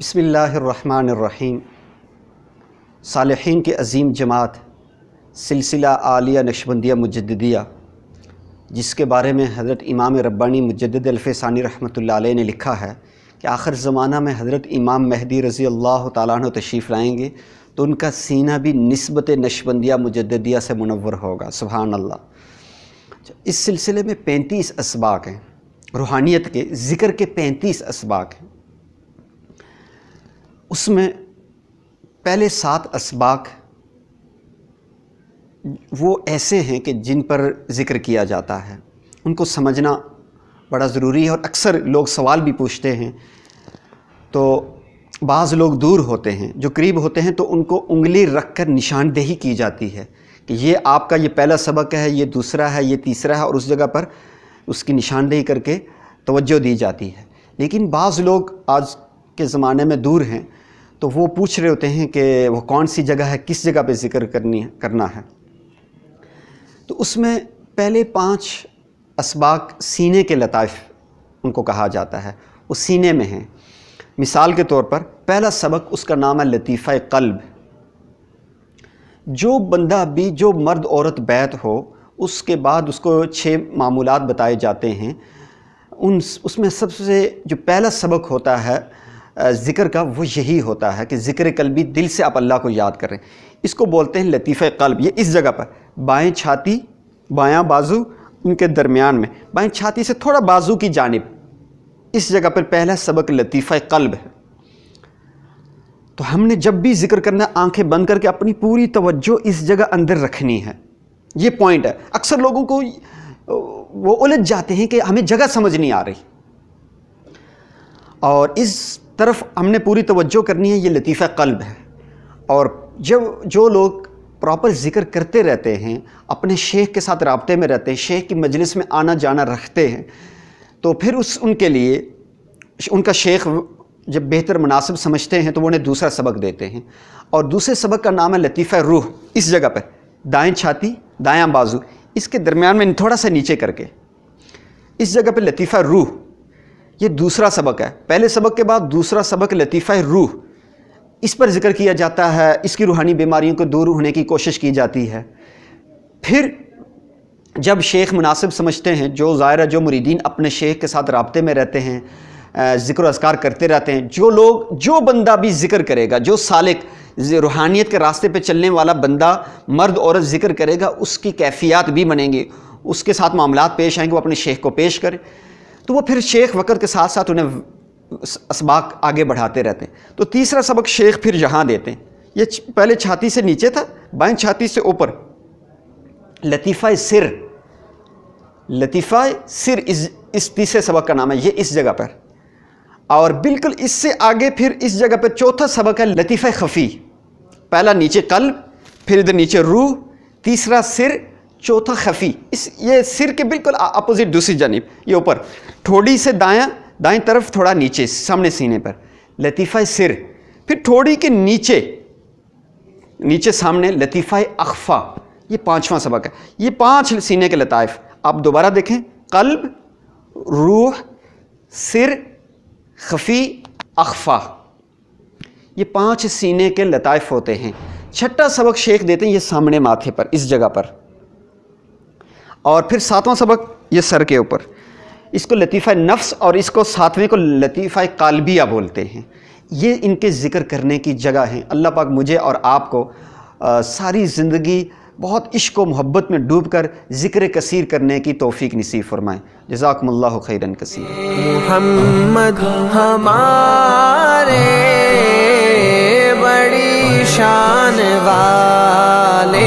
बसमीम सालहीन की अजीम जमात सिलसिला आलिया नक्शबंदिया मुजदिया जिसके बारे में हज़रत इमाम रब्बानी मुजद अलफ़ानी रहमत ने लिखा है कि आखिर ज़माना में हज़रत इमाम महदी रज़ी अल्लाह तु तशरीफ़ लाएँगे तो उनका सीना भी नस्बत नशबंदिया मुजदिया से मुनवर होगा सुबहान अल्ला इस सिलसिले में पैंतीस इसबाक हैं रूहानियत के ज़िक्र के पैंतीस इसबाक हैं उसमें पहले सात इसबाक वो ऐसे हैं कि जिन पर ज़िक्र किया जाता है उनको समझना बड़ा ज़रूरी है और अक्सर लोग सवाल भी पूछते हैं तो बाज़ लोग दूर होते हैं जो करीब होते हैं तो उनको उंगली रख कर निशानदेही की जाती है कि ये आपका ये पहला सबक है ये दूसरा है ये तीसरा है और उस जगह पर उसकी निशानदेही करके तवज्जो दी जाती है लेकिन बाज़ लोग आज के ज़माने में दूर हैं तो वो पूछ रहे होते हैं कि वो कौन सी जगह है किस जगह पे जिक्र करनी है करना है तो उसमें पहले पांच इसबाक सीने के लताइफ उनको कहा जाता है वो सीने में हैं मिसाल के तौर पर पहला सबक उसका नाम है लतीफ़ा कल्ब जो बंदा भी जो मर्द औरत बैत हो उसके बाद उसको छः मामूलत बताए जाते हैं उन उसमें सबसे जो पहला सबक होता है ज़िक्र का वो यही होता है कि ज़िक्र कलबी दिल से आप अल्लाह को याद करें इसको बोलते हैं लतीफ़ कल्ब ये इस जगह पर बाएं छाती बायां बाजू उनके दरमियान में बाएं छाती से थोड़ा बाजू की जानब इस जगह पर पहला सबक लतीफ़ कल्ब है तो हमने जब भी जिक्र करना आंखें बंद करके अपनी पूरी तवज्जो इस जगह अंदर रखनी है ये पॉइंट है अक्सर लोगों को वो उलझ जाते हैं कि हमें जगह समझ नहीं आ रही और इस तरफ हमने पूरी तवज्जो करनी है ये लतीफ़ा कल्ब है और जब जो लोग प्रॉपर ज़िक्र करते रहते हैं अपने शेख के साथ रबते में रहते हैं शेख की मजलिस में आना जाना रखते हैं तो फिर उस उनके लिए उनका शेख जब बेहतर मुनासिब समझते हैं तो वो उन्हें दूसरा सबक देते हैं और दूसरे सबक का नाम है लतीफ़ा रूह इस जगह पर दाएँ छाती दायाँ बाजू इसके दरमियान में थोड़ा सा नीचे करके इस जगह पर लतीफ़ा रूह ये दूसरा सबक है पहले सबक के बाद दूसरा सबक लतीफ़ा रूह इस पर जिक्र किया जाता है इसकी रूहानी बीमारियों को दूर होने की कोशिश की जाती है फिर जब शेख मुनासिब समझते हैं जो ज़ाहिर जो मुरीदीन अपने शेख के साथ रबते में रहते हैं ज़िक्र असकार करते रहते हैं जो लोग जो बंदा भी ज़िक्र करेगा जो सालिक रूहानियत के रास्ते पे चलने वाला बंदा मर्द औरत ज़िक्र करेगा उसकी कैफियत भी बनेंगी उसके साथ मामला पेश आएंगे वो अपने शेख को पेश करें तो वो फिर शेख वक़्त के साथ साथ उन्हें इसबाक आगे बढ़ाते रहते हैं तो तीसरा सबक शेख फिर यहाँ देते हैं ये पहले छाती से नीचे था बाएं छाती से ऊपर लतीफ़ा सिर लतीफ़ा सिर इस इस तीसरे सबक का नाम है ये इस जगह पर और बिल्कुल इससे आगे फिर इस जगह पर चौथा सबक है लतीफ़ा खफ़ी पहला नीचे कल फिर इधर नीचे रूह तीसरा सिर चौथा खफी इस ये सिर के बिल्कुल अपोजिट दूसरी जानब ये ऊपर थोड़ी से दाया दाएं तरफ थोड़ा नीचे सामने सीने पर लतीफ़ा सिर फिर थोड़ी के नीचे नीचे सामने लतीफ़ा अखफ़ा ये पांचवा सबक है ये पांच सीने के लताइफ आप दोबारा देखें कल्ब रूह सिर खफी अखफ़ा ये पांच सीने के लताइफ होते हैं छठा सबक शेख देते हैं ये सामने माथे पर इस जगह पर और फिर सातवां सबक ये सर के ऊपर इसको लतीफ़ा नफ्स और इसको सातवें को लतीफ़ा कालबिया बोलते हैं ये इनके ज़िक्र करने की जगह है अल्लाह पाक मुझे और आपको आ, सारी ज़िंदगी बहुत इश्क व मोहब्बत में डूब कर ज़िक्र कसीर करने की तोफ़ी नसीब फ़रमाएँ जजाकमल्ला खैरन कसीर हमारे बड़ी शान वाले